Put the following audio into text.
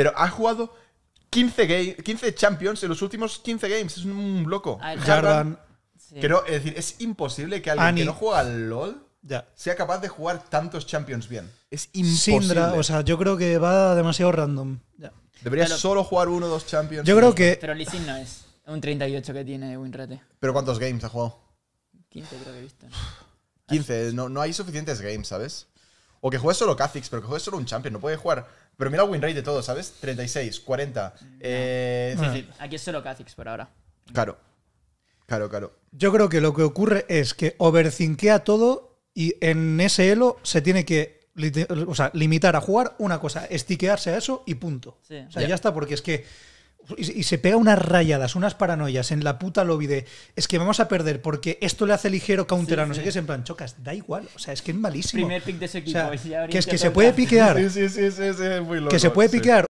pero ha jugado 15, 15 Champions en los últimos 15 games. Es un loco. Jordan. es decir, es imposible que alguien que no juega al LOL sea capaz de jugar tantos Champions bien. Es imposible. o sea, yo creo que va demasiado random. Debería solo jugar uno o dos Champions. Yo creo que... Pero Lissin no es un 38 que tiene Winrate. ¿Pero cuántos games ha jugado? 15 creo que he visto. 15. No, no hay suficientes games, ¿sabes? O que juegue solo Kha'Zix, pero que juegue solo un champion. No puede jugar. Pero mira el win de todo, ¿sabes? 36, 40. Mm. Eh, ah. Aquí es solo Kha'Zix por ahora. Claro. Claro, claro. Yo creo que lo que ocurre es que overthinkea todo y en ese elo se tiene que limitar a jugar una cosa, estiquearse a eso y punto. O sea, ya está, porque es que y, se pega unas rayadas, unas paranoias en la puta lobby de es que vamos a perder porque esto le hace ligero counter a no sé qué, es en plan, chocas, da igual, o sea, es que es malísimo. Primer pick de ese equipo. que es que se puede piquear. Sí, que se puede piquear